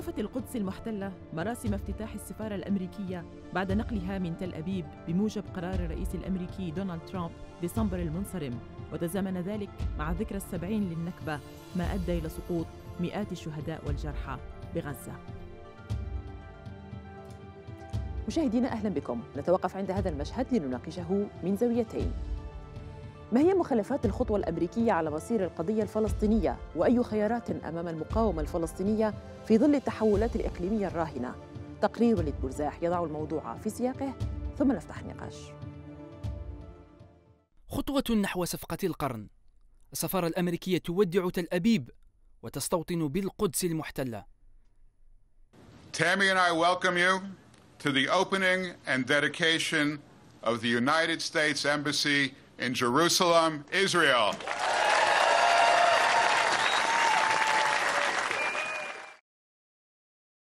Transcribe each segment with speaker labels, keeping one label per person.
Speaker 1: عرفت القدس المحتلة مراسم افتتاح السفارة الأمريكية بعد نقلها من تل أبيب بموجب قرار الرئيس الأمريكي دونالد ترامب ديسمبر المنصرم وتزامن ذلك مع ذكرى السبعين للنكبة ما أدى إلى سقوط مئات الشهداء والجرحى بغزة مشاهدينا أهلا بكم نتوقف عند هذا المشهد لنناقشه من زاويتين ما هي مخالفات الخطوة الأمريكية على مصير القضية الفلسطينية وأي خيارات أمام المقاومة الفلسطينية في ظل التحولات الإقليمية الراهنة؟ تقرير وليد برزاح يضع الموضوع في سياقه ثم نفتح النقاش
Speaker 2: خطوة نحو صفقة القرن السفارة الأمريكية تودع تل أبيب وتستوطن بالقدس المحتلة Tammy and I welcome you to the opening and dedication of the United States Embassy in Jerusalem, Israel.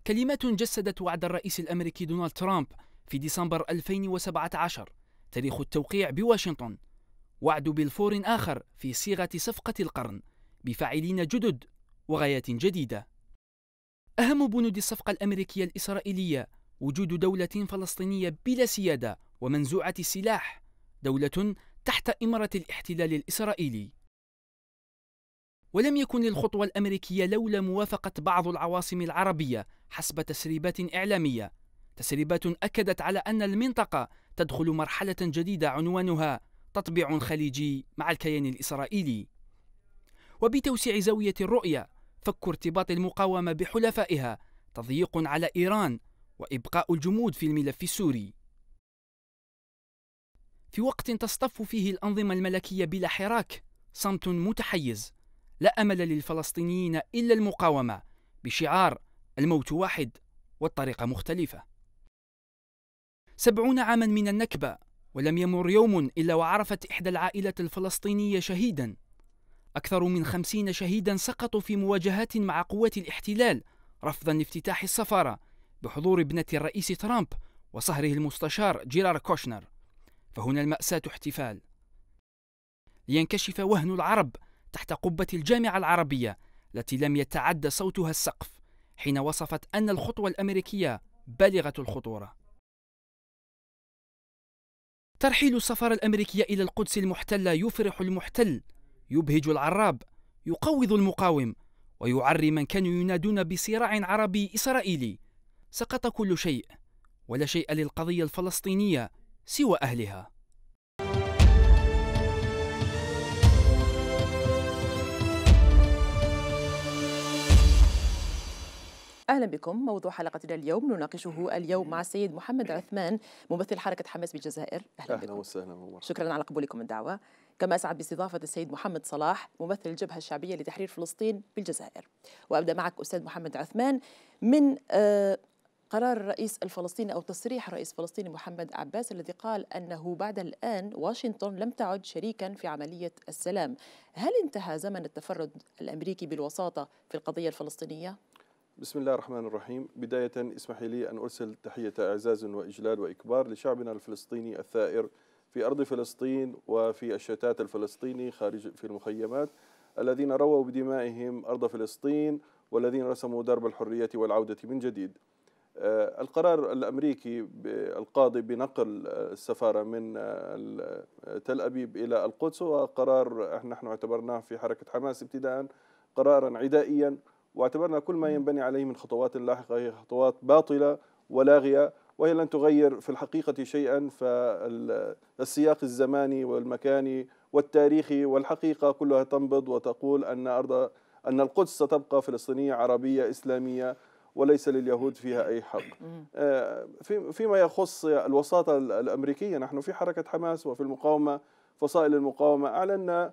Speaker 2: كلمات جسدت وعد الرئيس الامريكي دونالد ترامب في ديسمبر 2017 تاريخ التوقيع بواشنطن وعد بالفور اخر في صيغه صفقه القرن بفاعلين جدد وغايات جديده اهم بنود الصفقه الامريكيه الاسرائيليه وجود دوله فلسطينيه بلا سياده ومنزوعه السلاح دوله تحت إمارة الاحتلال الإسرائيلي ولم يكن الخطوة الأمريكية لولا موافقة بعض العواصم العربية حسب تسريبات إعلامية تسريبات أكدت على أن المنطقة تدخل مرحلة جديدة عنوانها تطبيع خليجي مع الكيان الإسرائيلي وبتوسيع زاوية الرؤية فك ارتباط المقاومة بحلفائها تضييق على إيران وإبقاء الجمود في الملف السوري في وقت تصطف فيه الأنظمة الملكية بلا حراك صمت متحيز لا أمل للفلسطينيين إلا المقاومة بشعار الموت واحد والطريقة مختلفة سبعون عاما من النكبة ولم يمر يوم إلا وعرفت إحدى العائلة الفلسطينية شهيدا أكثر من خمسين شهيدا سقطوا في مواجهات مع قوات الاحتلال رفضا لافتتاح السفارة بحضور ابنة الرئيس ترامب وصهره المستشار جيرار كوشنر فهنا المأساة احتفال لينكشف وهن العرب تحت قبة الجامعة العربية التي لم يتعد صوتها السقف حين وصفت أن الخطوة الأمريكية بالغة الخطورة ترحيل السفارة الأمريكية إلى القدس المحتلة يفرح المحتل يبهج العراب يقوض المقاوم ويعري من كانوا ينادون بصراع عربي إسرائيلي سقط كل شيء ولا شيء للقضية الفلسطينية سوى أهلها
Speaker 1: اهلا بكم موضوع حلقتنا اليوم نناقشه اليوم مع السيد محمد عثمان ممثل حركه حماس بالجزائر
Speaker 3: اهلا, أهلا بكم وسهلا ومرحبا
Speaker 1: شكرا على قبولكم الدعوه كما اسعد باستضافه السيد محمد صلاح ممثل الجبهه الشعبيه لتحرير فلسطين بالجزائر وابدا معك استاذ محمد عثمان من آه، قرار الرئيس الفلسطيني أو تصريح الرئيس الفلسطيني محمد عباس الذي قال أنه بعد الآن واشنطن لم تعد شريكا في عملية السلام هل انتهى زمن التفرد الأمريكي بالوساطة في القضية الفلسطينية؟
Speaker 3: بسم الله الرحمن الرحيم بداية اسمحي لي أن أرسل تحية إعزاز وإجلال وإكبار لشعبنا الفلسطيني الثائر في أرض فلسطين وفي الشتات الفلسطيني خارج في المخيمات الذين رووا بدمائهم أرض فلسطين والذين رسموا درب الحرية والعودة من جديد آه، القرار الامريكي القاضي بنقل السفاره من آه، تل ابيب الى القدس هو قرار نحن اعتبرناه في حركه حماس ابتداء قرارا عدائيا واعتبرنا كل ما ينبني عليه من خطوات لاحقه هي خطوات باطله ولاغيه وهي لن تغير في الحقيقه شيئا فالسياق الزماني والمكاني والتاريخي والحقيقه كلها تنبض وتقول ان ارض ان القدس ستبقى فلسطينيه عربيه اسلاميه وليس لليهود فيها أي حق آه، فيما يخص الوساطة الأمريكية نحن في حركة حماس وفي المقاومة فصائل المقاومة أعلنا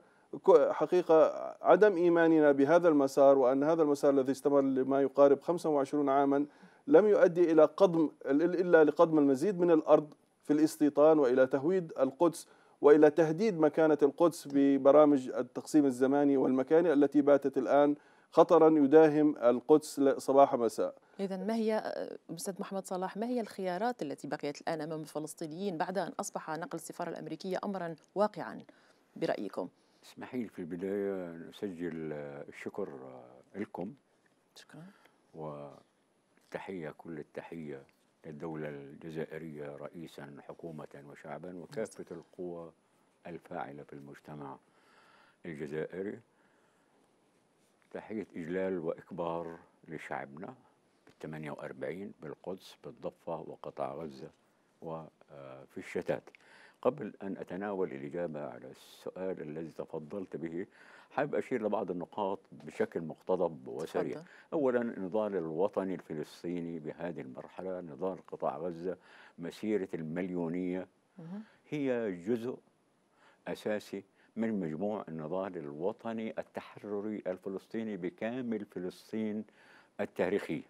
Speaker 3: حقيقة عدم إيماننا بهذا المسار وأن هذا المسار الذي استمر لما يقارب 25 عاما لم يؤدي إلى قضم إلا لقضم المزيد من الأرض في الاستيطان وإلى تهويد القدس وإلى تهديد مكانة القدس ببرامج التقسيم الزماني والمكاني التي باتت الآن خطرا يداهم القدس صباح مساء
Speaker 1: إذا ما هي أستاذ محمد صلاح ما هي الخيارات التي بقيت الآن أمام الفلسطينيين بعد أن أصبح نقل السفارة الأمريكية أمرا واقعا
Speaker 4: برأيكم؟ اسمحي لي في البداية نسجل الشكر لكم شكرا والتحية كل التحية للدولة الجزائرية رئيسا حكومة وشعبا وكافة القوى الفاعلة في المجتمع الجزائري تحية إجلال وإكبار لشعبنا بال 48 بالقدس بالضفة وقطاع غزة وفي آه، الشتات قبل أن أتناول الإجابة على السؤال الذي تفضلت به حاب أشير لبعض النقاط بشكل مقتضب وسريع تفضل. أولا النضال الوطني الفلسطيني بهذه المرحلة نضال قطاع غزة مسيرة المليونية هي جزء أساسي من مجموع النضال الوطني التحرري الفلسطيني بكامل فلسطين التاريخية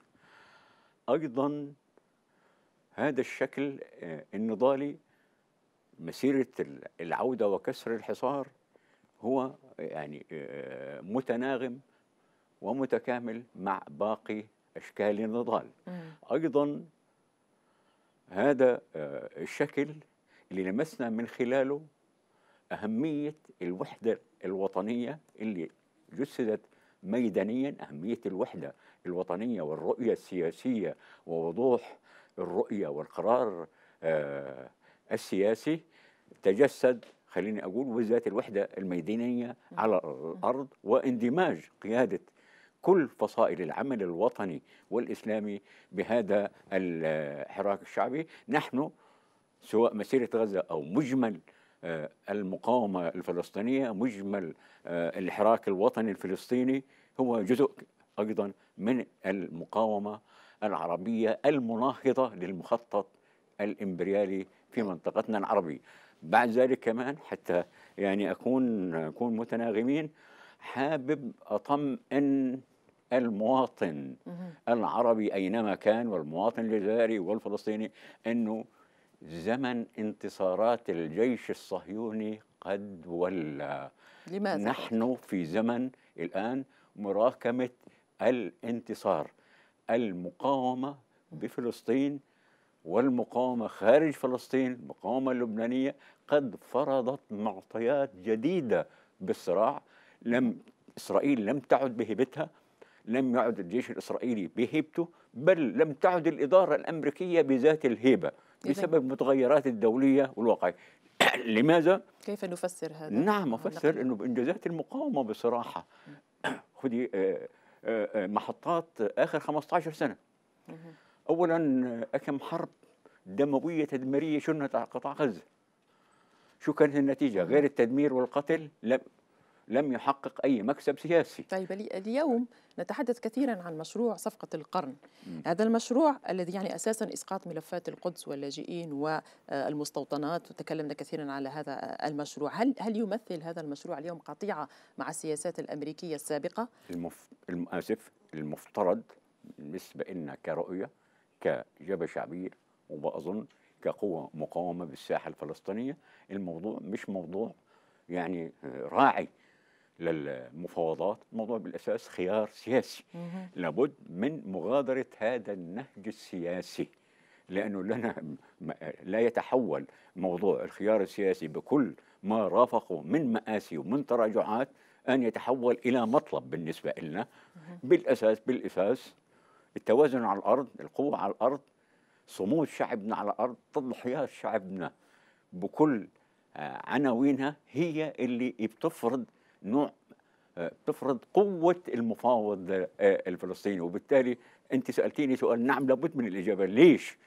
Speaker 4: أيضا هذا الشكل آه، النضالي مسيرة العودة وكسر الحصار هو يعني آه، متناغم ومتكامل مع باقي أشكال النضال أيضا هذا آه، الشكل اللي لمسنا من خلاله أهمية الوحدة الوطنية اللي جسدت ميدانيا أهمية الوحدة الوطنية والرؤية السياسية ووضوح الرؤية والقرار آه، السياسي تجسد خليني أقول وزارة الوحدة الميدانية على الأرض واندماج قيادة كل فصائل العمل الوطني والإسلامي بهذا الحراك آه، الشعبي نحن سواء مسيرة غزة أو مجمل آه، المقاومة الفلسطينية مجمل آه، الحراك الوطني الفلسطيني هو جزء أيضا من المقاومة العربية المناهضة للمخطط الإمبريالي في منطقتنا العربية بعد ذلك كمان حتى يعني أكون أكون متناغمين حابب أطمئن المواطن العربي أينما كان والمواطن الجزائري والفلسطيني أنه زمن انتصارات الجيش الصهيوني قد ولى
Speaker 1: لماذا؟ نحن
Speaker 4: في زمن الآن مراكمة الانتصار المقاومة بفلسطين والمقاومة خارج فلسطين المقاومة اللبنانية قد فرضت معطيات جديدة بالصراع لم إسرائيل لم تعد بهبتها لم يعد الجيش الإسرائيلي بهيبته بل لم تعد الإدارة الأمريكية بذات الهيبة بسبب المتغيرات الدولية والواقعية لماذا؟
Speaker 1: كيف نفسر هذا؟ نعم
Speaker 4: أفسر أنه بإنجازات المقاومة بصراحة خذي آه، آه، آه، محطات آخر 15 سنة أولا كم حرب دموية تدميرية شنت على قطاع غزة شو كانت النتيجة غير التدمير والقتل لم لم يحقق أي مكسب سياسي طيب
Speaker 1: اليوم نتحدث كثيرا عن مشروع صفقة القرن م. هذا المشروع الذي يعني أساسا إسقاط ملفات القدس واللاجئين والمستوطنات وتكلمنا كثيرا على هذا المشروع هل, هل يمثل هذا المشروع اليوم قطيعة مع السياسات الأمريكية السابقة؟
Speaker 4: المف... آسف المفترض بالنسبة لنا كرؤية كجبهة شعبية وبأظن كقوة مقاومة بالساحة الفلسطينية الموضوع مش موضوع يعني آه، راعي للمفاوضات الموضوع بالاساس خيار سياسي لابد من مغادره هذا النهج السياسي لانه لنا لا يتحول موضوع الخيار السياسي بكل ما رافقه من مآسي ومن تراجعات ان يتحول الى مطلب بالنسبه لنا بالاساس بالاساس التوازن على الارض القوه على الارض صمود شعبنا على الارض تضحيات شعبنا بكل آه، عناوينها هي اللي بتفرض نوع آه، تفرض قوة المفاوض آه، الفلسطيني وبالتالي أنت سألتيني سؤال نعم لابد من الإجابة ليش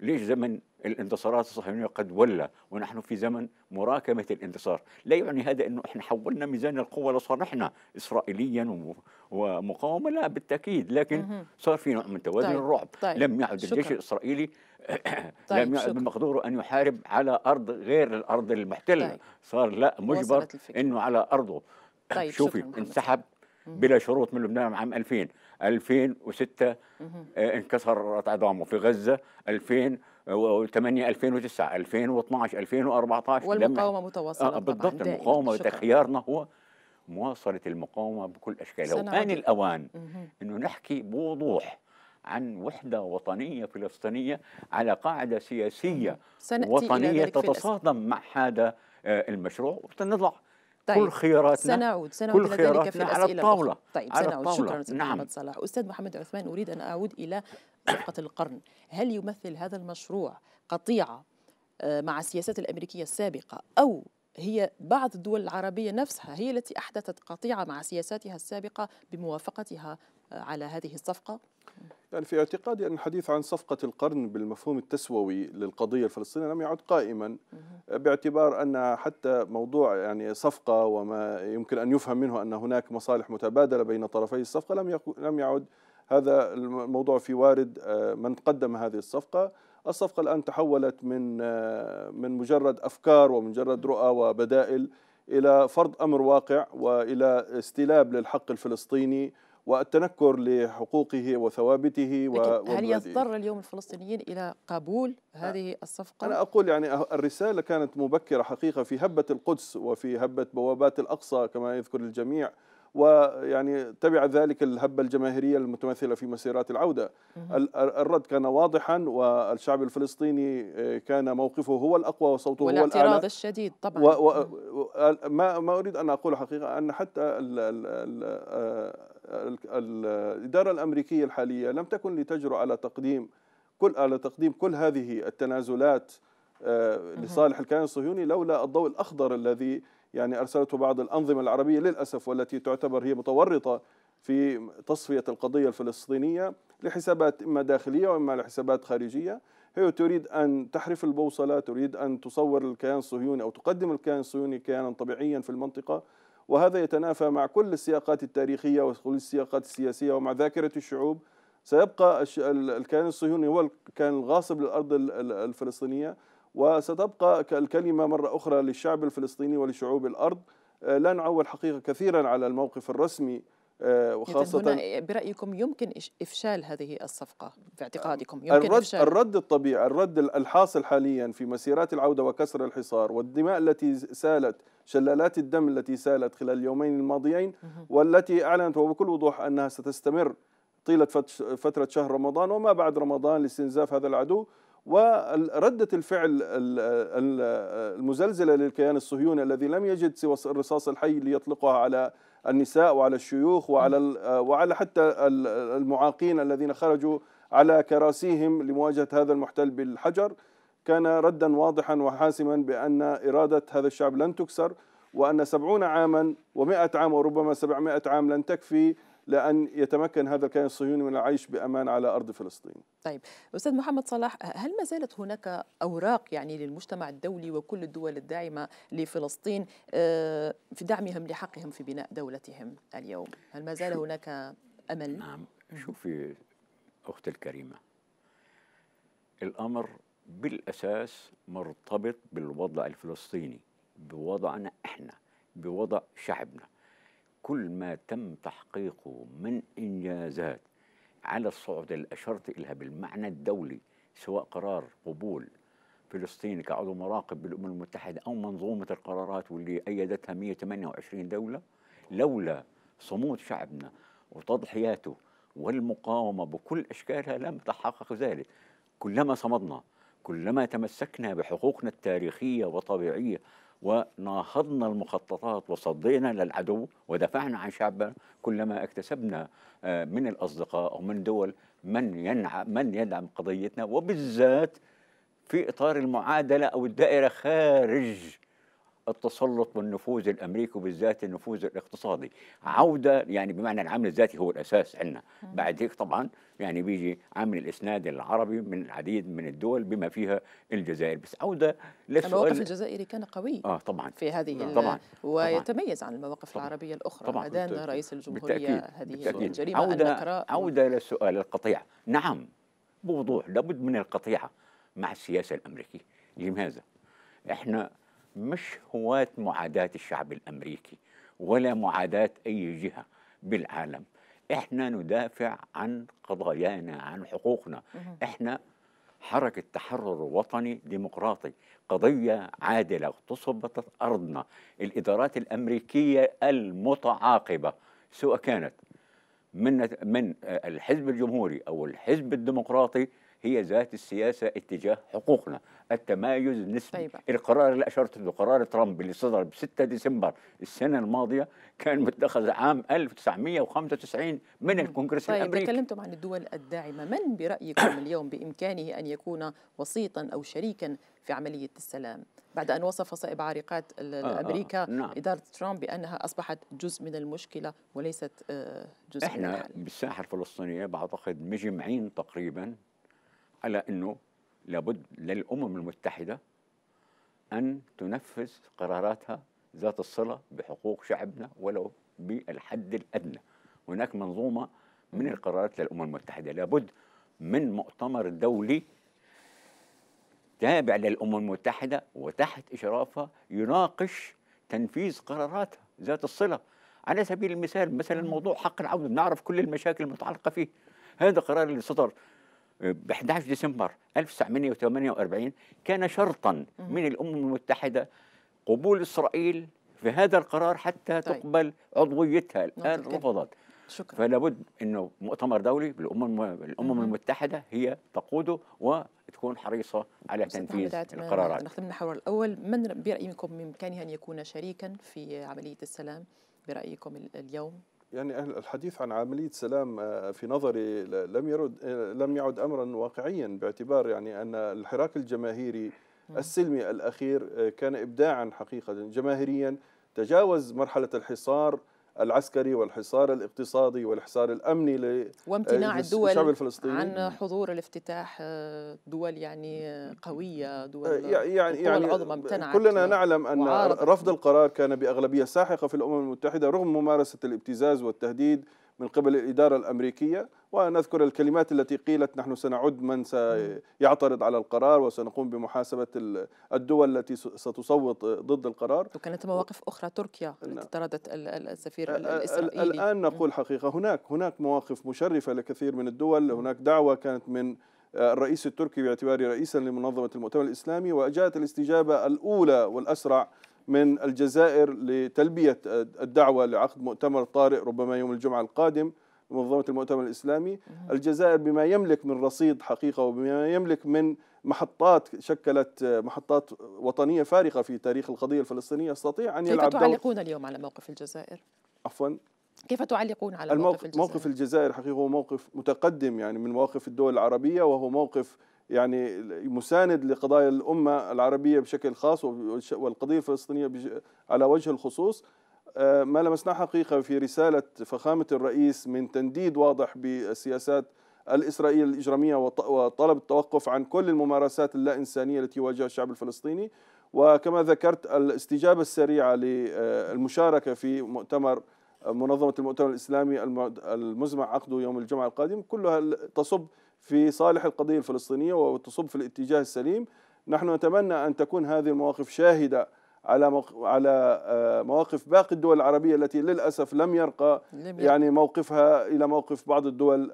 Speaker 4: ليش زمن الانتصارات الصهيونية قد ولى ونحن في زمن مراكمة الانتصار لا يعني هذا أنه إحنا حولنا ميزان القوة لصالحنا إسرائيليا ومقاومة لا بالتأكيد لكن صار في نوع من توازن طيب. الرعب طيب. لم يعد الجيش الإسرائيلي طيب لم يعد بمقدوره أن يحارب على أرض غير الأرض المحتلة طيب. صار لا مجبر أنه على أرضه طيب شوفي انسحب بلا شروط من لبنان عام 2000 2006 آه، انكسرت عظامه في غزه 2008 2009 2012 2014 والمقاومه متواصله آه بالضبط المقاومه خيارنا هو مواصله المقاومه بكل اشكالها وان الاوان انه نحكي بوضوح عن وحدة وطنية فلسطينية على قاعدة سياسية وطنية تتصادم مع هذا آه، المشروع وبنضع طيب. كل خياراتنا سنعود
Speaker 1: سنعود كل خياراتنا في على الطاولة طيب على سنعود الطاولة. شكرا أستاذ نعم. محمد صلاح أستاذ محمد عثمان أريد أن أعود إلى صفقة القرن هل يمثل هذا المشروع قطيعة آه، مع السياسات الأمريكية السابقة أو هي بعض الدول العربية نفسها هي التي أحدثت قطيعة مع سياساتها السابقة بموافقتها آه، على هذه الصفقة
Speaker 3: يعني في اعتقادي أن الحديث عن صفقة القرن بالمفهوم التسوي للقضية الفلسطينية لم يعد قائما باعتبار أن حتى موضوع يعني صفقة وما يمكن أن يفهم منه أن هناك مصالح متبادلة بين طرفي الصفقة لم لم يعد هذا الموضوع في وارد آه، من قدم هذه الصفقة الصفقة الآن تحولت من آه، من مجرد أفكار ومجرد رؤى وبدائل إلى فرض أمر واقع وإلى استلاب للحق الفلسطيني والتنكر لحقوقه وثوابته و هل يضطر
Speaker 1: اليوم الفلسطينيين الى قبول هذه الصفقه؟ انا
Speaker 3: اقول يعني أه، الرساله كانت مبكره حقيقه في هبه القدس وفي هبه بوابات الاقصى كما يذكر الجميع ويعني تبع ذلك الهبه الجماهيريه المتمثله في مسيرات العوده. الرد كان واضحا والشعب الفلسطيني آه، كان موقفه هو الاقوى وصوته هو الاعلى. والاعتراض الشديد
Speaker 4: طبعا.
Speaker 3: ما ما اريد ان اقول حقيقه ان حتى ال ال ال آه، الإدارة الأمريكية الحالية لم تكن لتجرؤ على تقديم كل على تقديم كل هذه التنازلات آه، لصالح الكيان الصهيوني لولا الضوء الأخضر الذي يعني أرسلته بعض الأنظمة العربية للأسف والتي تعتبر هي متورطة في تصفية القضية الفلسطينية لحسابات إما داخلية وإما لحسابات خارجية هي تريد أن تحرف البوصلة تريد أن تصور الكيان الصهيوني أو تقدم الكيان الصهيوني كيانا طبيعيا في المنطقة وهذا يتنافى مع كل السياقات التاريخية وكل السياقات السياسية ومع ذاكرة الشعوب سيبقى الكيان الصهيوني هو الكيان الغاصب للأرض الفلسطينية وستبقى الكلمة مرة أخرى للشعب الفلسطيني ولشعوب الأرض آه، لا نعول حقيقة كثيرا على الموقف الرسمي آه، وخاصة هنا
Speaker 1: برأيكم يمكن إفشال هذه الصفقة في اعتقادكم يمكن الرد, إفشال
Speaker 3: الرد الطبيعي الرد الحاصل حاليا في مسيرات العودة وكسر الحصار والدماء التي سالت شلالات الدم التي سالت خلال اليومين الماضيين والتي أعلنت وبكل وضوح أنها ستستمر طيلة فترة شهر رمضان وما بعد رمضان لاستنزاف هذا العدو وردة الفعل المزلزلة للكيان الصهيوني الذي لم يجد سوى الرصاص الحي ليطلقها على النساء وعلى الشيوخ وعلى وعلى حتى المعاقين الذين خرجوا على كراسيهم لمواجهة هذا المحتل بالحجر كان ردا واضحا وحاسما بأن إرادة هذا الشعب لن تكسر وأن سبعون عاما ومائة عام وربما سبعمائة عام لن تكفي لأن يتمكن هذا الكيان الصهيوني من العيش بأمان على أرض فلسطين
Speaker 1: طيب أستاذ محمد صلاح هل ما زالت هناك أوراق يعني للمجتمع الدولي وكل الدول الداعمة لفلسطين آه، في دعمهم لحقهم في بناء دولتهم اليوم هل ما زال هناك أمل؟ نعم
Speaker 4: شوفي أختي الكريمة الأمر بالأساس مرتبط بالوضع الفلسطيني بوضعنا إحنا بوضع شعبنا كل ما تم تحقيقه من إنجازات على الصعود اللي أشرت إليها بالمعنى الدولي سواء قرار قبول فلسطين كعضو مراقب بالأمم المتحدة أو منظومة القرارات واللي أيدتها 128 دولة لولا صمود شعبنا وتضحياته والمقاومة بكل أشكالها لم تحقق ذلك كلما صمدنا كلما تمسكنا بحقوقنا التاريخيه والطبيعيه وناهضنا المخططات وصدينا للعدو ودفعنا عن شعبنا كلما اكتسبنا آه، من الاصدقاء او من دول من ينعم من يدعم قضيتنا وبالذات في اطار المعادله او الدائره خارج التسلط والنفوذ الامريكي وبالذات النفوذ الاقتصادي عوده يعني بمعنى العامل الذاتي هو الاساس عندنا بعد هيك طبعا يعني بيجي عامل الاسناد العربي من العديد من الدول بما فيها الجزائر بس عوده للسؤال الموقف
Speaker 1: الجزائري كان قوي اه
Speaker 4: طبعا في هذه طبعا
Speaker 1: ويتميز عن المواقف طبعًا العربيه الاخرى طبعا اذان رئيس الجمهوريه بالتأكيد هذه بالتأكيد الجريمه عودة, عوده
Speaker 4: للسؤال القطيع نعم بوضوح لابد من القطيعه مع السياسه الامريكيه لماذا احنا مش هواة معاداة الشعب الأمريكي ولا معاداة أي جهة بالعالم إحنا ندافع عن قضايانا عن حقوقنا إحنا حركة تحرر وطني ديمقراطي قضية عادلة اغتصبت أرضنا الإدارات الأمريكية المتعاقبة سواء كانت من من الحزب الجمهوري أو الحزب الديمقراطي هي ذات السياسة اتجاه حقوقنا التمايز نسبي طيب. القرار اللي أشرت له قرار ترامب اللي صدر ب 6 ديسمبر السنة الماضية كان متخذ عام 1995 من الكونغرس طيب الأمريكي تكلمتم
Speaker 1: عن الدول الداعمة من برأيكم اليوم بإمكانه أن يكون وسيطا أو شريكا في عملية السلام بعد أن وصف صائب عريقات أمريكا آه آه نعم. إدارة ترامب بأنها أصبحت جزء من المشكلة وليست آه، جزء احنا من الحل.
Speaker 4: بالساحة الفلسطينية بعتقد مجمعين تقريبا على انه لابد للامم المتحده ان تنفذ قراراتها ذات الصله بحقوق شعبنا ولو بالحد الادنى هناك منظومه من القرارات للامم المتحده لابد من مؤتمر دولي تابع للامم المتحده وتحت اشرافها يناقش تنفيذ قراراتها ذات الصله على سبيل المثال مثلا موضوع حق العوده نعرف كل المشاكل المتعلقه فيه هذا قرار اللي صدر ب 11 ديسمبر 1948 كان شرطا من الامم المتحده قبول اسرائيل في هذا القرار حتى طيب. تقبل عضويتها الان نعم، رفضت شكرا فلا بد انه مؤتمر دولي بالامم الامم المتحده هي تقوده وتكون حريصه على تنفيذ
Speaker 1: القرارات نختم المحور الاول من برايكم بامكانه ان يكون شريكا في عمليه السلام برايكم اليوم
Speaker 3: يعني الحديث عن عمليه سلام آه، في نظري لم يرد آه، لم يعد امرا واقعيا باعتبار يعني ان الحراك الجماهيري السلمي الاخير آه، كان ابداعا حقيقه جماهيريا تجاوز مرحله الحصار العسكري والحصار الاقتصادي والحصار الامني وامتناع الدول الفلسطيني عن
Speaker 1: حضور الافتتاح آه، دول يعني آه، قويه
Speaker 3: دول آه، يعني الدول يعني العظمى امتنعت كلنا يعني نعلم ان رفض القرار كان باغلبيه ساحقه في الامم المتحده رغم ممارسه الابتزاز والتهديد من قبل الإدارة الأمريكية ونذكر الكلمات التي قيلت نحن سنعد من سيعترض على القرار وسنقوم بمحاسبة الدول التي ستصوت ضد القرار
Speaker 1: وكانت مواقف أخرى تركيا التي نعم. طردت السفير الإسرائيلي الآن نقول
Speaker 3: نعم. حقيقة هناك هناك مواقف مشرفة لكثير من الدول نعم. هناك دعوة كانت من آه، الرئيس التركي باعتباره رئيسا لمنظمة المؤتمر الإسلامي وجاءت الاستجابة الأولى والأسرع من الجزائر لتلبية الدعوة لعقد مؤتمر طارئ ربما يوم الجمعة القادم منظمة المؤتمر الإسلامي الجزائر بما يملك من رصيد حقيقة وبما يملك من محطات شكلت محطات وطنية فارقة في تاريخ القضية الفلسطينية يستطيع أن يلعب كيف تعلقون
Speaker 1: اليوم على موقف الجزائر؟ عفوا كيف تعلقون على الموقف موقف الجزائر؟ موقف
Speaker 3: الجزائر حقيقة هو موقف متقدم يعني من مواقف الدول العربية وهو موقف يعني مساند لقضايا الأمة العربية بشكل خاص والقضية الفلسطينية على وجه الخصوص آه، ما لمسناه حقيقة في رسالة فخامة الرئيس من تنديد واضح بالسياسات الإسرائيلية الإجرامية وطلب التوقف عن كل الممارسات اللا إنسانية التي يواجهها الشعب الفلسطيني وكما ذكرت الاستجابة السريعة للمشاركة في مؤتمر منظمة المؤتمر الإسلامي المزمع عقده يوم الجمعة القادم كلها تصب في صالح القضية الفلسطينية وتصب في الاتجاه السليم نحن نتمنى أن تكون هذه المواقف شاهدة على على آه، مواقف باقي الدول العربية التي للأسف لم يرقى يعني موقفها إلى موقف بعض الدول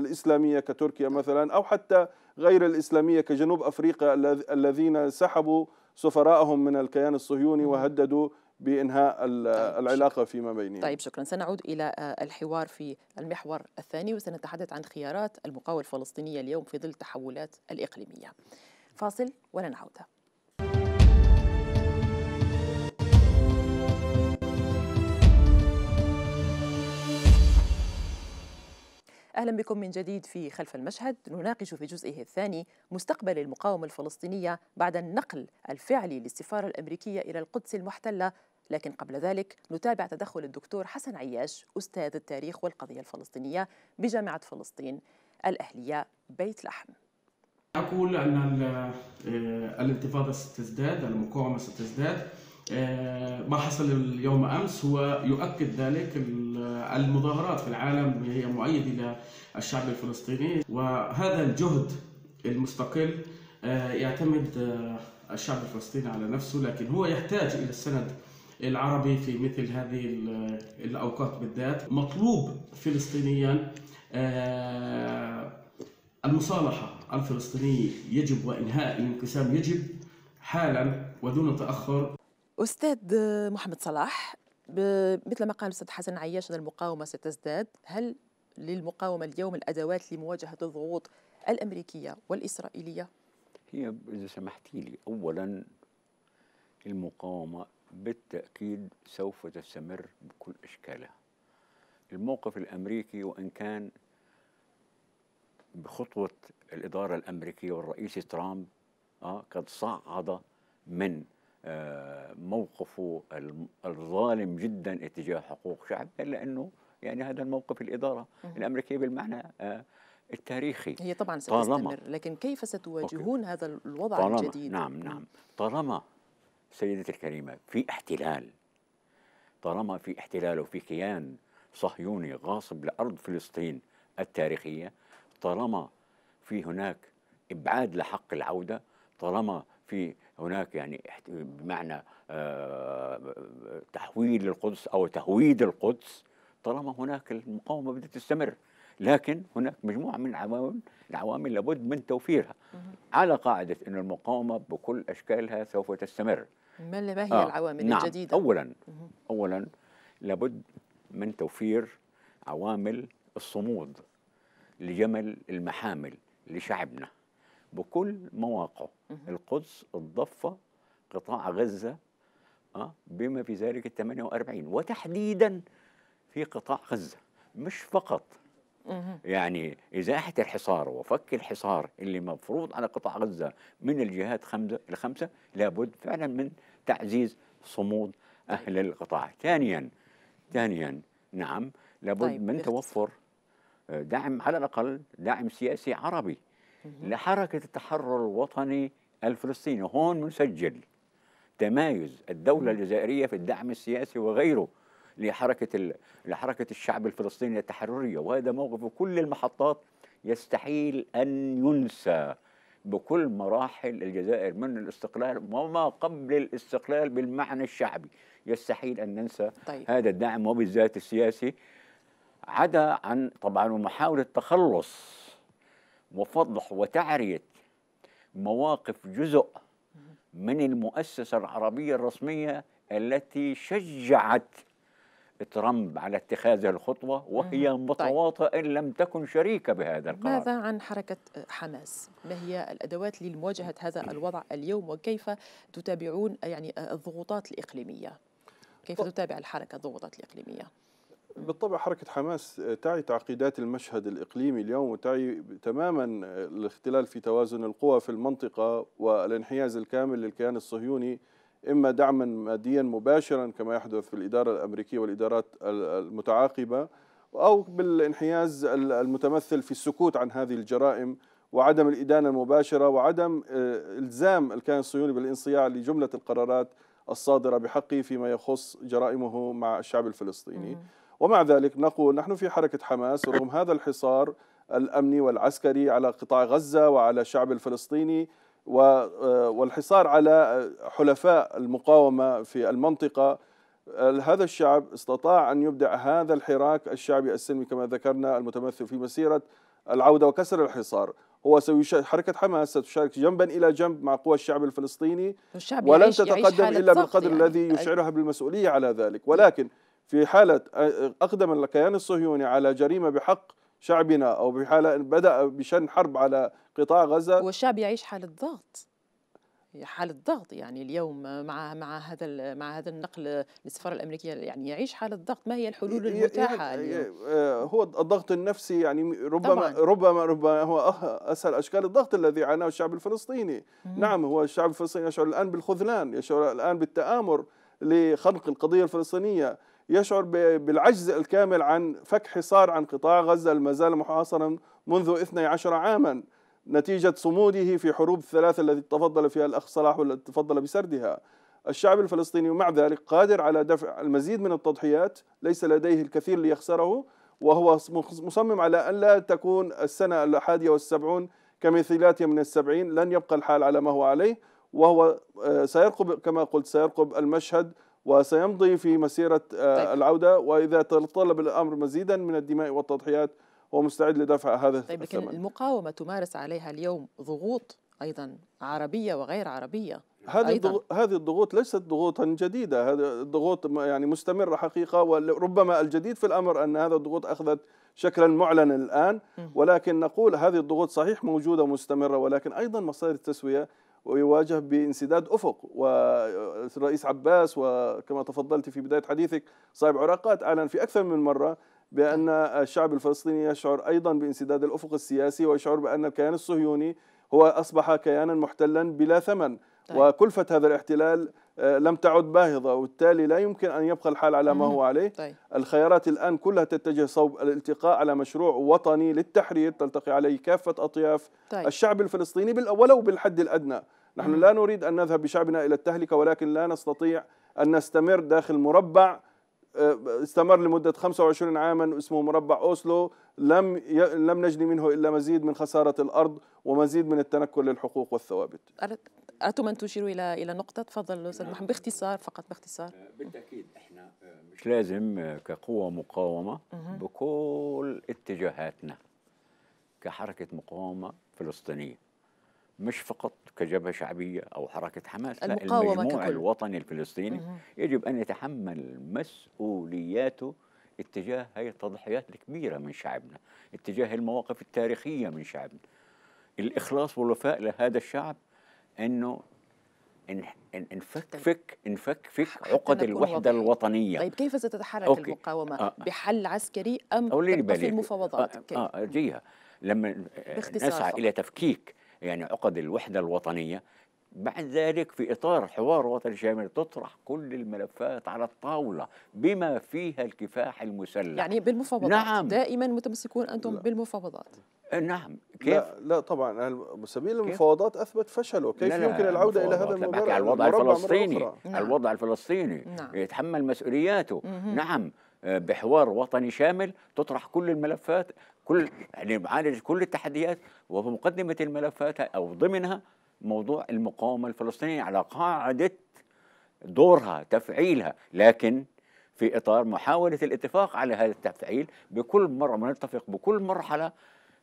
Speaker 3: الإسلامية كتركيا مثلا أو حتى غير الإسلامية كجنوب أفريقيا الذين سحبوا سفراءهم من الكيان الصهيوني وهددوا بإنهاء طيب، العلاقة فيما بينهم طيب
Speaker 1: شكرا سنعود إلى آه، الحوار في المحور الثاني وسنتحدث عن خيارات المقاولة الفلسطينية اليوم في ظل التحولات الإقليمية فاصل ولا نعود أهلا بكم من جديد في خلف المشهد نناقش في جزئه الثاني مستقبل المقاومة الفلسطينية بعد النقل الفعلي للسفارة الأمريكية إلى القدس المحتلة لكن قبل ذلك نتابع تدخل الدكتور حسن عياش أستاذ التاريخ والقضية الفلسطينية بجامعة فلسطين الأهلية بيت لحم
Speaker 4: أقول أن آه،
Speaker 2: الانتفاضة ستزداد المقاومة ستزداد آه، ما حصل اليوم امس هو يؤكد ذلك المظاهرات في العالم هي مؤيده للشعب الفلسطيني وهذا الجهد المستقل آه، يعتمد آه، الشعب الفلسطيني على نفسه لكن هو يحتاج الى السند العربي في مثل هذه الاوقات بالذات مطلوب فلسطينيا المصالحه الفلسطينيه يجب وانهاء الانقسام يجب حالا ودون تاخر
Speaker 1: أستاذ محمد صلاح مثل ما قال الأستاذ حسن عياش أن المقاومة ستزداد هل للمقاومة اليوم الأدوات لمواجهة الضغوط الأمريكية والإسرائيلية؟
Speaker 4: هي إذا سمحتي لي أولا المقاومة بالتأكيد سوف تستمر بكل أشكالها الموقف الأمريكي وإن كان بخطوة الإدارة الأمريكية والرئيس ترامب آه قد صعد من آه، موقفه الظالم جدا اتجاه حقوق الا لانه يعني هذا الموقف الاداره الامريكيه بالمعنى آه، التاريخي هي طبعا ستستمر
Speaker 1: لكن كيف ستواجهون أوكي. هذا الوضع طالما الجديد نعم نعم
Speaker 4: طالما سيدتي الكريمه في احتلال طالما في احتلال وفي كيان صهيوني غاصب لارض فلسطين التاريخيه طالما في هناك ابعاد لحق العوده طالما في هناك يعني بمعنى آه، تحويل القدس او تهويد القدس طالما هناك المقاومه بدها تستمر لكن هناك مجموعه من العوامل العوامل لابد من توفيرها على قاعده ان المقاومه بكل اشكالها سوف تستمر
Speaker 1: ما ما هي آه العوامل نعم الجديده اولا
Speaker 4: اولا لابد من توفير عوامل الصمود لجمل المحامل لشعبنا بكل مواقعه القدس الضفة قطاع غزة أه بما في ذلك ال 48 وتحديدا في قطاع غزة مش فقط يعني إزاحة الحصار وفك الحصار اللي مفروض على قطاع غزة من الجهات خمسة الخمسة لابد فعلا من تعزيز صمود أهل القطاع ثانيا ثانيا نعم لابد طيب من توفر آه، دعم على الأقل دعم سياسي عربي لحركة التحرر الوطني الفلسطيني هون مسجل تمايز الدولة الجزائرية في الدعم السياسي وغيره لحركة لحركة الشعب الفلسطيني التحررية وهذا موقف كل المحطات يستحيل أن ينسى بكل مراحل الجزائر من الاستقلال وما قبل الاستقلال بالمعنى الشعبي يستحيل أن ننسى طيب. هذا الدعم وبالذات السياسي عدا عن طبعا محاولة تخلص وفضح وتعرية مواقف جزء من المؤسسة العربية الرسمية التي شجعت ترامب على اتخاذ الخطوة وهي طيب. متواطئة إن لم تكن شريكة بهذا القرار ماذا
Speaker 1: عن حركة حماس؟ ما هي الأدوات لمواجهة هذا الوضع اليوم وكيف تتابعون يعني الضغوطات الإقليمية؟ كيف تتابع الحركة الضغوطات الإقليمية؟
Speaker 3: بالطبع حركة حماس تعي تعقيدات المشهد الإقليمي اليوم وتعي تماما الاختلال في توازن القوى في المنطقة والانحياز الكامل للكيان الصهيوني إما دعما ماديا مباشرا كما يحدث في الإدارة الأمريكية والإدارات المتعاقبة أو بالانحياز المتمثل في السكوت عن هذه الجرائم وعدم الإدانة المباشرة وعدم آه، إلزام الكيان الصهيوني بالانصياع لجملة القرارات الصادرة بحقه فيما يخص جرائمه مع الشعب الفلسطيني ومع ذلك نقول نحن في حركة حماس رغم هذا الحصار الأمني والعسكري على قطاع غزة وعلى الشعب الفلسطيني آه، والحصار على حلفاء المقاومة في المنطقة هذا الشعب استطاع أن يبدع هذا الحراك الشعبي السلمي كما ذكرنا المتمثل في مسيرة العودة وكسر الحصار هو حركة حماس ستشارك جنبا إلى جنب مع قوى الشعب الفلسطيني
Speaker 4: ولن تتقدم إلا بالقدر يعني. الذي يشعرها
Speaker 3: بالمسؤولية على ذلك ولكن في حالة أقدم الكيان الصهيوني على جريمة بحق شعبنا أو بحالة بدأ بشن حرب على قطاع غزة والشعب
Speaker 1: يعيش حالة ضغط حالة ضغط يعني اليوم مع مع هذا مع هذا النقل للسفارة الأمريكية يعني يعيش حالة ضغط ما هي الحلول المتاحة
Speaker 3: آه، هو الضغط النفسي يعني ربما طبعاً. ربما ربما هو أه، أسهل أشكال الضغط الذي عاناه الشعب الفلسطيني مم. نعم هو الشعب الفلسطيني يشعر الآن بالخذلان يشعر الآن بالتآمر لخنق القضية الفلسطينية يشعر بالعجز الكامل عن فك حصار عن قطاع غزة المزال محاصرا منذ 12 عاما نتيجة صموده في حروب الثلاثة التي تفضل فيها الأخ صلاح والتي تفضل بسردها الشعب الفلسطيني مع ذلك قادر على دفع المزيد من التضحيات ليس لديه الكثير ليخسره وهو مصمم على أن لا تكون السنة الأحادية والسبعون كمثيلاتها من السبعين لن يبقى الحال على ما هو عليه وهو آه، سيرقب كما قلت سيرقب المشهد وسيمضي في مسيرة آه، طيب. العودة وإذا تطلب الأمر مزيدا من الدماء والتضحيات هو مستعد لدفع هذا طيب لكن
Speaker 1: المقاومة تمارس عليها اليوم ضغوط أيضا عربية وغير عربية هذه
Speaker 3: هذه الضغوط ليست ضغوطا جديده، هذه الضغوط يعني مستمره حقيقه وربما الجديد في الامر ان هذه الضغوط اخذت شكلا معلنا الان ولكن نقول هذه الضغوط صحيح موجوده مستمره ولكن ايضا مصادر التسويه ويواجه بانسداد افق والرئيس عباس وكما تفضلت في بدايه حديثك صاحب عراقات اعلن في اكثر من مره بان الشعب الفلسطيني يشعر ايضا بانسداد الافق السياسي ويشعر بان الكيان الصهيوني هو اصبح كيانا محتلا بلا ثمن طيب. وكلفه هذا الاحتلال آه، لم تعد باهظة وبالتالي لا يمكن أن يبقى الحال على ما هو عليه طيب. الخيارات الآن كلها تتجه صوب الالتقاء على مشروع وطني للتحرير تلتقي عليه كافة أطياف طيب. الشعب الفلسطيني ولو بالحد الأدنى نحن لا نريد أن نذهب بشعبنا إلى التهلكة ولكن لا نستطيع أن نستمر داخل مربع استمر لمدة 25 عاما اسمه مربع أوسلو لم ي... لم نجني منه إلا مزيد من خسارة الأرض ومزيد من التنكل للحقوق والثوابت
Speaker 1: أردتم أن تشيروا إلى إلى نقطة تفضل أستاذ محمد باختصار فقط باختصار آه،
Speaker 4: بالتأكيد إحنا آه، مش لازم آه، كقوة مقاومة بكل اتجاهاتنا كحركة مقاومة فلسطينية مش فقط كجبهة شعبية أو حركة حماس لا المجموع الوطني الفلسطيني مه. يجب أن يتحمل مسؤولياته اتجاه هاي التضحيات الكبيرة من شعبنا اتجاه المواقف التاريخية من شعبنا الإخلاص والوفاء لهذا الشعب أنه إن انفك فك انفك فك عقد الوحده وضح. الوطنيه طيب كيف
Speaker 1: ستتحرك أوكي. المقاومه آه. بحل عسكري ام في المفاوضات آه.
Speaker 4: آه. جيها لما نسعى الى تفكيك يعني عقد الوحدة الوطنية بعد ذلك في إطار حوار وطني شامل تطرح كل الملفات على الطاولة بما فيها الكفاح المسلح
Speaker 1: يعني بالمفاوضات نعم دائما متمسكون أنتم لا. بالمفاوضات
Speaker 4: أه، نعم كيف؟ لا, لا طبعا سبيل المفاوضات اثبت فشله، كيف لا لا يمكن العوده الى هذا الموضوع؟ على الوضع الفلسطيني نعم. الوضع الفلسطيني نعم. يتحمل مسؤولياته، مم. نعم أه، بحوار وطني شامل تطرح كل الملفات كل يعني معالج كل التحديات وفي مقدمه الملفات او ضمنها موضوع المقاومه الفلسطينيه على قاعده دورها تفعيلها لكن في اطار محاوله الاتفاق على هذا التفعيل بكل مره نتفق بكل مرحله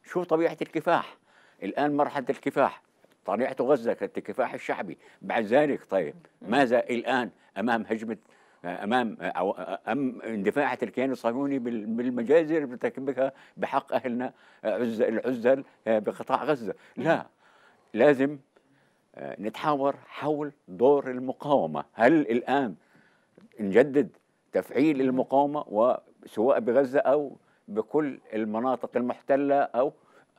Speaker 4: شو طبيعه الكفاح الان مرحله الكفاح طبيعه غزه الكفاح الشعبي بعد ذلك طيب ماذا الان امام هجمه امام أو ام اندفاعة الكيان الصهيوني بالمجازر اللي بحق اهلنا العزل آه، بقطاع غزه لا لازم آه، نتحاور حول دور المقاومه هل الان نجدد تفعيل المقاومه وسواء بغزه او بكل المناطق المحتله او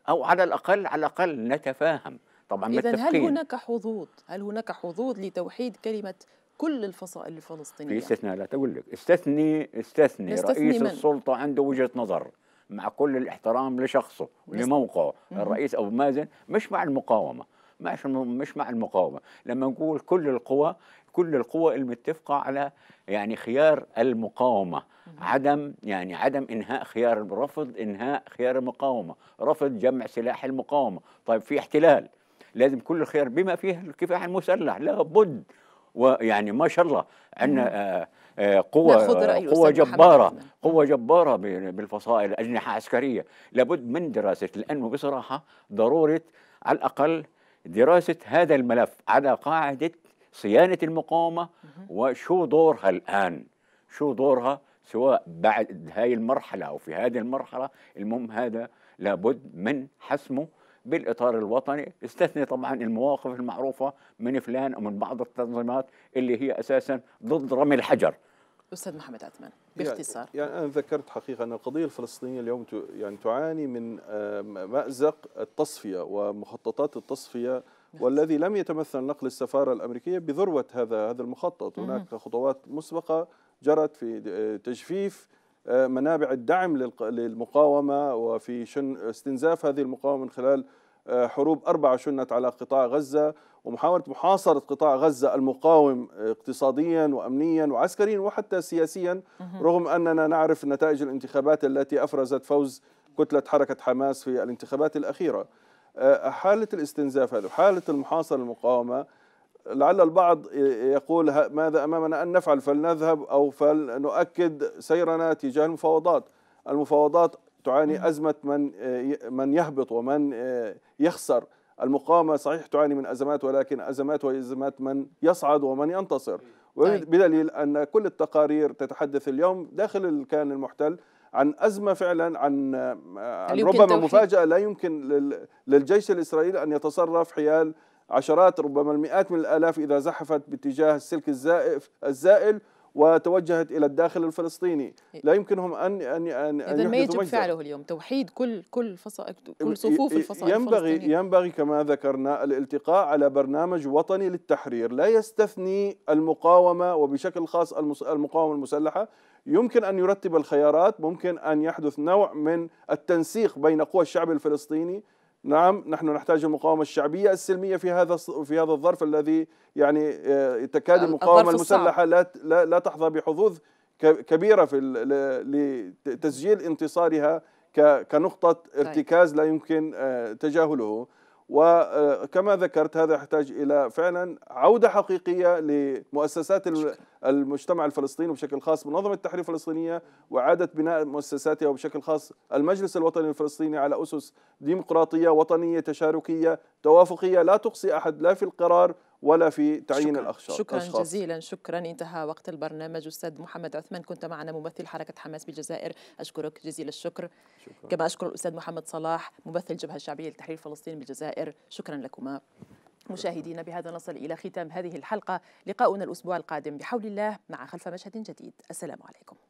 Speaker 4: او على الاقل على الاقل نتفاهم طبعا إذا هل هناك
Speaker 1: حظوظ هل هناك حظوظ لتوحيد كلمه كل الفصائل الفلسطينيه في
Speaker 4: استثناء لا تقول لك استثني استثني, استثني رئيس من؟ السلطه عنده وجهه نظر مع كل الاحترام لشخصه ولموقعه الرئيس ابو مازن مش مع المقاومه مش مش مع المقاومه لما نقول كل القوى كل القوى المتفقه على يعني خيار المقاومه عدم يعني عدم انهاء خيار رفض انهاء خيار المقاومه رفض جمع سلاح المقاومه طيب في احتلال لازم كل الخيار بما فيه الكفاح المسلح لابد ويعني ما شاء الله عندنا آه، آه، قوة قوة جبارة قوة جبارة بالفصائل أجنحة عسكرية لابد من دراسة لأنه بصراحة ضرورة على الأقل دراسة هذا الملف على قاعدة صيانة المقاومة وشو دورها الآن شو دورها سواء بعد هاي المرحلة أو في هذه المرحلة المهم هذا لابد من حسمه بالاطار الوطني استثني طبعا المواقف المعروفه من فلان ومن بعض التنظيمات اللي هي اساسا ضد رمي الحجر
Speaker 1: استاذ محمد عثمان
Speaker 3: يعني باختصار يعني, يعني انا ذكرت حقيقه ان القضيه الفلسطينيه اليوم يعني تعاني من آه، مازق التصفيه ومخططات التصفيه نعم. والذي لم يتمثل نقل السفاره الامريكيه بذروه هذا هذا المخطط هناك خطوات مسبقه جرت في آه، تجفيف آه، منابع الدعم للمقاومة وفي شن استنزاف هذه المقاومة من خلال آه، حروب أربعة شنت على قطاع غزة ومحاولة محاصرة قطاع غزة المقاوم آه، اقتصاديا وأمنيا وعسكريا وحتى سياسيا رغم أننا نعرف نتائج الانتخابات التي أفرزت فوز كتلة حركة حماس في الانتخابات الأخيرة حالة الاستنزاف هذه وحالة المحاصرة المقاومة لعل البعض يقول ماذا أمامنا أن نفعل فلنذهب أو فلنؤكد سيرنا تجاه المفاوضات المفاوضات تعاني أزمة من من يهبط ومن آه، يخسر المقاومة صحيح تعاني من أزمات ولكن أزمات وأزمات من يصعد ومن ينتصر طيب. بدليل أن كل التقارير تتحدث اليوم داخل الكيان المحتل عن أزمة فعلا عن, عن آه، ربما مفاجأة لا يمكن للجيش الإسرائيلي أن يتصرف حيال عشرات ربما المئات من الآلاف إذا زحفت باتجاه السلك الزائف الزائل وتوجهت الى الداخل الفلسطيني لا يمكنهم ان ان ان اذا ما يجب مجزر. فعله
Speaker 1: اليوم توحيد كل كل فصائل كل صفوف الفصائل ينبغي الفلسطينية.
Speaker 3: ينبغي كما ذكرنا الالتقاء على برنامج وطني للتحرير لا يستثني المقاومه وبشكل خاص المقاومه المسلحه يمكن ان يرتب الخيارات ممكن ان يحدث نوع من التنسيق بين قوى الشعب الفلسطيني نعم نحن نحتاج المقاومة الشعبية السلمية في هذا في هذا الظرف الذي يعني آه، تكاد المقاومة المسلحة لا لا تحظى بحظوظ كبيرة في لتسجيل انتصارها كنقطة طيب. ارتكاز لا يمكن آه، تجاهله وكما ذكرت هذا يحتاج الى فعلا عوده حقيقيه لمؤسسات المجتمع الفلسطيني وبشكل خاص منظمه التحرير الفلسطينيه واعاده بناء مؤسساتها وبشكل خاص المجلس الوطني الفلسطيني على اسس ديمقراطيه وطنيه تشاركيه توافقيه لا تقصي احد لا في القرار ولا في تعيين شكرا الأشخاص شكرا جزيلا
Speaker 1: شكرا انتهى وقت البرنامج أستاذ محمد عثمان كنت معنا ممثل حركة حماس بالجزائر أشكرك جزيل الشكر شكرا. كما أشكر الأستاذ محمد صلاح ممثل الجبهة الشعبية لتحرير فلسطين بالجزائر شكرا لكما مشاهدينا بهذا نصل إلى ختام هذه الحلقة لقاؤنا الأسبوع القادم بحول الله مع خلف مشهد جديد السلام عليكم